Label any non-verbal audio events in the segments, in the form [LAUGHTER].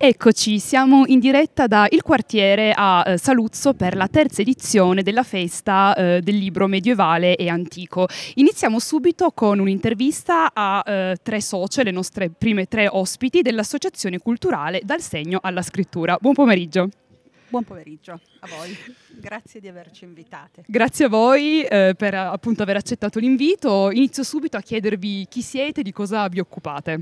Eccoci, siamo in diretta da Il Quartiere a eh, Saluzzo per la terza edizione della festa eh, del libro medievale e antico. Iniziamo subito con un'intervista a eh, tre socie, le nostre prime tre ospiti dell'Associazione Culturale Dal Segno alla Scrittura. Buon pomeriggio. Buon pomeriggio a voi, grazie di averci invitate. Grazie a voi eh, per appunto aver accettato l'invito. Inizio subito a chiedervi chi siete e di cosa vi occupate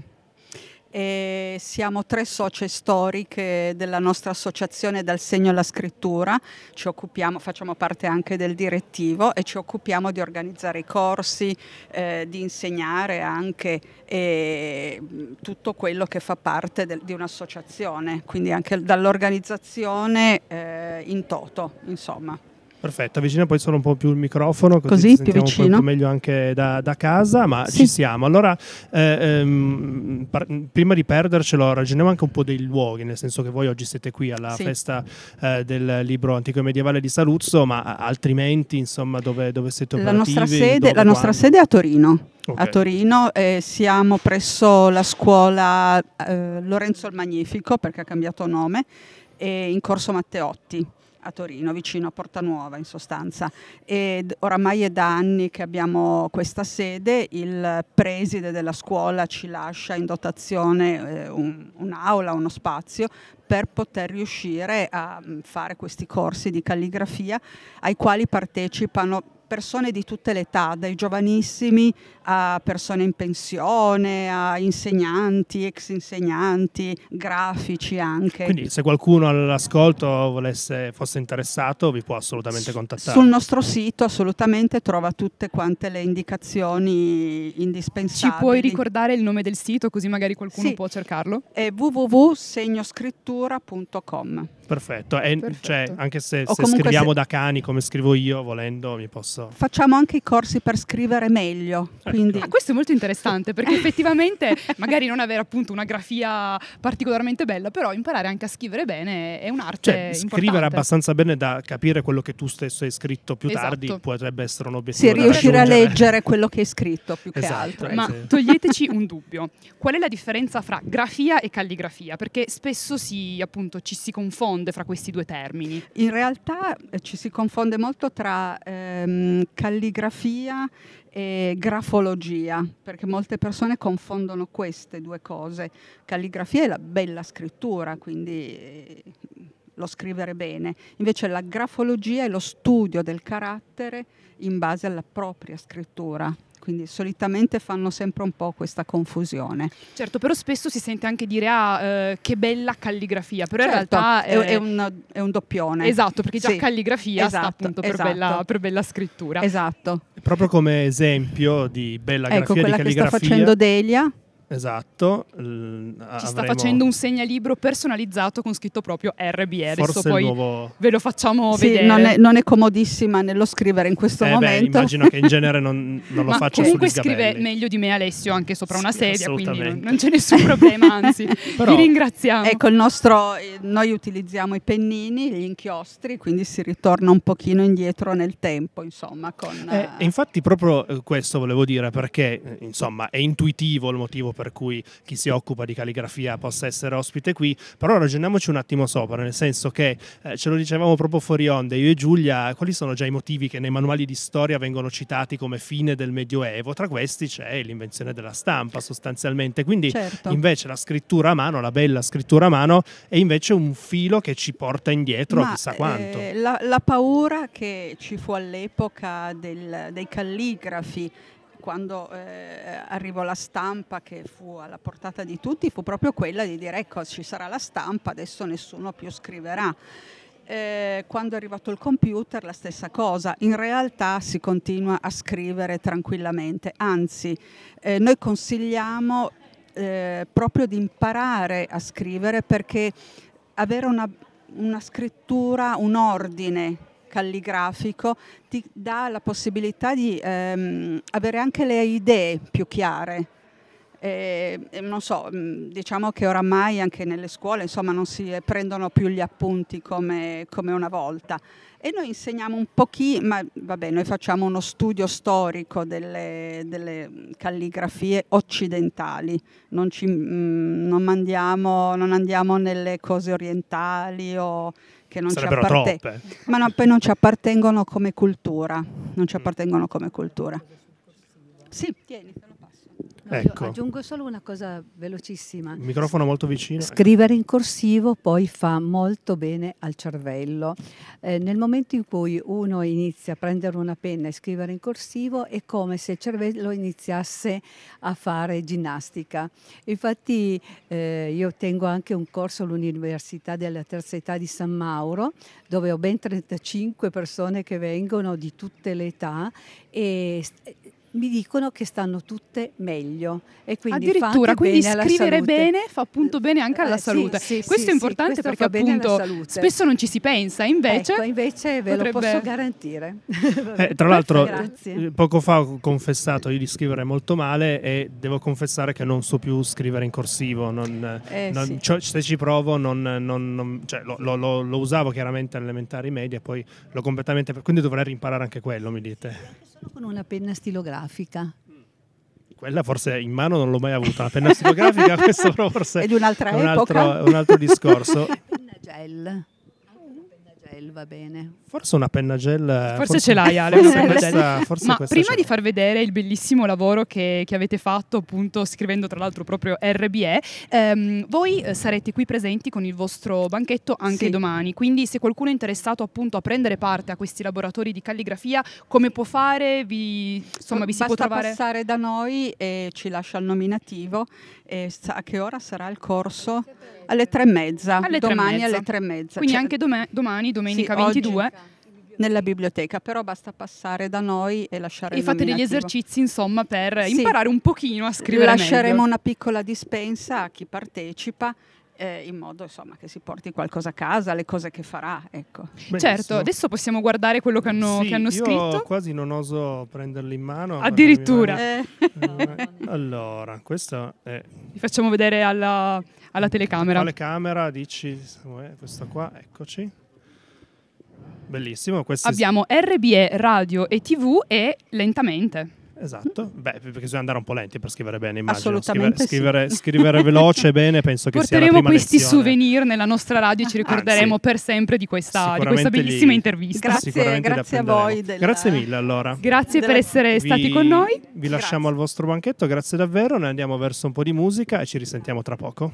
e siamo tre socie storiche della nostra associazione dal segno alla scrittura, occupiamo, facciamo parte anche del direttivo e ci occupiamo di organizzare i corsi, eh, di insegnare anche eh, tutto quello che fa parte del, di un'associazione, quindi anche dall'organizzazione eh, in toto, insomma. Perfetto, avvicina poi solo un po' più il microfono, così, così più vicino. Un po' meglio anche da, da casa, ma sì. ci siamo. Allora, eh, ehm, par- prima di perdercelo, ragioniamo anche un po' dei luoghi, nel senso che voi oggi siete qui alla sì. festa eh, del libro antico e medievale di Saluzzo, ma altrimenti, insomma, dove, dove siete operativi? La nostra sede, la nostra sede è a Torino. Okay. A Torino eh, siamo presso la scuola eh, Lorenzo il Magnifico, perché ha cambiato nome, in Corso Matteotti a Torino, vicino a Porta Nuova in sostanza. Ed oramai è da anni che abbiamo questa sede, il preside della scuola ci lascia in dotazione eh, un'aula, uno spazio per poter riuscire a mm, fare questi corsi di calligrafia ai quali partecipano persone di tutte le età, dai giovanissimi a persone in pensione, a insegnanti, ex insegnanti, grafici anche. Quindi se qualcuno all'ascolto volesse, fosse interessato vi può assolutamente contattare. Sul nostro sito assolutamente trova tutte quante le indicazioni indispensabili. Ci puoi ricordare il nome del sito così magari qualcuno sì. può cercarlo? È www.segnoscrittura.com Perfetto, e cioè, Perfetto. Cioè, anche se, se scriviamo se... da cani come scrivo io volendo mi posso stesso. Facciamo anche i corsi per scrivere meglio. Quindi... Ah, questo è molto interessante perché effettivamente magari non avere appunto una grafia particolarmente bella, però imparare anche a scrivere bene è un'arte. Cioè, scrivere abbastanza bene da capire quello che tu stesso hai scritto più esatto. tardi potrebbe essere un obiettivo. Se riuscire a leggere quello che hai scritto più esatto, che altro. Ma sì. Esatto. toglieteci un dubbio. Qual è la differenza fra grafia e calligrafia? Perché spesso si, appunto, ci si confonde fra questi due termini. In realtà eh, ci si confonde molto tra ehm, Ehm, calligrafia e grafologia, perché molte persone confondono queste due cose. Calligrafia è la bella scrittura, quindi eh, lo scrivere bene, invece la grafologia è lo studio del carattere in base alla propria scrittura quindi solitamente fanno sempre un po' questa confusione. Certo, però spesso si sente anche dire ah, eh, che bella calligrafia, però certo, in realtà è, è, un, è, un, doppione. Esatto, perché già sì, calligrafia esatto, sta appunto per, esatto. bella, per, bella, scrittura. Esatto. Proprio come esempio di bella ecco, grafia, ecco, di calligrafia. Ecco, quella che sta facendo Delia Esatto. L- Ci sta facendo un segnalibro personalizzato con scritto proprio RBR. Forse poi nuovo... ve lo facciamo sì, vedere. Non è, non è, comodissima nello scrivere in questo eh momento. Beh, immagino che in genere non, non lo faccia comunque scrive meglio di me Alessio anche sopra sì, una sedia, quindi non, non, c'è nessun problema, anzi. [LAUGHS] Però, vi ringraziamo. Ecco, il nostro, eh, noi utilizziamo i pennini, gli inchiostri, quindi si ritorna un pochino indietro nel tempo, insomma. Con, eh, uh... Infatti proprio eh, questo volevo dire, perché insomma è intuitivo il motivo per cui chi si occupa di calligrafia possa essere ospite qui, però ragioniamoci un attimo sopra, nel senso che eh, ce lo dicevamo proprio fuori onda, io e Giulia, quali sono già i motivi che nei manuali di storia vengono citati come fine del Medioevo? Tra questi c'è l'invenzione della stampa sostanzialmente, quindi certo. invece la scrittura a mano, la bella scrittura a mano, è invece un filo che ci porta indietro Ma, chissà quanto. Eh, la, la, paura che ci fu all'epoca del, dei calligrafi quando eh, arrivò la stampa che fu alla portata di tutti fu proprio quella di dire ecco ci sarà la stampa, adesso nessuno più scriverà. Eh, quando è arrivato il computer la stessa cosa, in realtà si continua a scrivere tranquillamente, anzi eh, noi consigliamo eh, proprio di imparare a scrivere perché avere una, una scrittura, un ordine calligrafico ti dà la possibilità di ehm, avere anche le idee più chiare. E, eh, non so, mm, diciamo che oramai anche nelle scuole insomma, non si eh, prendono più gli appunti come, come una volta e noi insegniamo un pochino, ma vabbè, noi facciamo uno studio storico delle, delle calligrafie occidentali, non, ci, mh, mm, non, mandiamo, non andiamo nelle cose orientali o che non ci, apparte- ma no, non ci appartengono come cultura. Non ci mm. appartengono come cultura. Sì, tieni, te lo passo. Ecco. Aggiungo solo una cosa velocissima. Il microfono molto vicino. Scrivere in corsivo poi fa molto bene al cervello. Eh, nel momento in cui uno inizia a prendere una penna e scrivere in corsivo è come se il cervello iniziasse a fare ginnastica. Infatti eh, io tengo anche un corso all'Università della Terza Età di San Mauro dove ho ben 35 persone che vengono di tutte le età e mi dicono che stanno tutte meglio. E quindi Addirittura, quindi bene scrivere bene fa appunto bene anche alla eh, salute. Sì, sì, questo sì, è importante questo perché appunto spesso non ci si pensa, invece... Ecco, invece ve potrebbe... lo posso garantire. [LAUGHS] Eh, tra l'altro, [LAUGHS] eh, poco fa ho confessato io di scrivere molto male e devo confessare che non so più scrivere in corsivo. Non, eh, non, cioè, se ci provo, non, non, cioè, lo, lo, lo, lo, usavo chiaramente all'elementare media, poi l'ho completamente... Quindi dovrei rimparare anche quello, mi dite con una penna stilografica. Quella forse in mano non l'ho mai avuta, la penna stilografica, [LAUGHS] questo forse è un altro, un altro discorso. [LAUGHS] penna gel gel va bene. Forse una penna gel. Eh, forse, forse ce l'hai, [LAUGHS] Ale. Forse questa, forse Ma prima di far vedere il bellissimo lavoro che, che avete fatto, appunto, scrivendo tra l'altro proprio RBE, ehm, voi eh, sarete qui presenti con il vostro banchetto anche sì. domani. Quindi, se qualcuno è interessato appunto a prendere parte a questi laboratori di calligrafia, come può fare? Vi, insomma, vi si Basta può trovare? passare da noi e ci lascia il nominativo e a che ora sarà il corso? Alle tre e mezza, alle domani alle tre e mezza. Quindi cioè, anche doma- domani, domenica sì, 22. nella biblioteca, però basta passare da noi e lasciare e il E fate degli esercizi, insomma, per sì. imparare un pochino a scrivere Lasceremo meglio. una piccola dispensa a chi partecipa eh, in modo insomma, che si porti qualcosa a casa, le cose che farà. Ecco. Certo, adesso possiamo guardare quello che hanno, sì, che hanno scritto. quasi non oso prenderli in mano. Addirittura. Eh. [LAUGHS] allora, questo è... Vi facciamo vedere alla, alla telecamera. Alla telecamera dici, eh, questo qua, eccoci. Bellissimo. Questi... Abbiamo RBE, radio e TV e lentamente. Esatto, mm. beh, perché bisogna andare un po' lenti per scrivere bene, immagino. Assolutamente scrivere, sì. scrivere, scrivere veloce bene penso che Porteremo sia la prima questi lezione. souvenir nella nostra radio e ci ah, ricorderemo Anzi, per sempre di questa, di questa bellissima li, intervista. Grazie, grazie a voi. Della... Grazie mille allora. Grazie della... per essere vi, stati con noi. Vi grazie. lasciamo al vostro banchetto, grazie davvero, noi andiamo verso un po' di musica e ci risentiamo tra poco.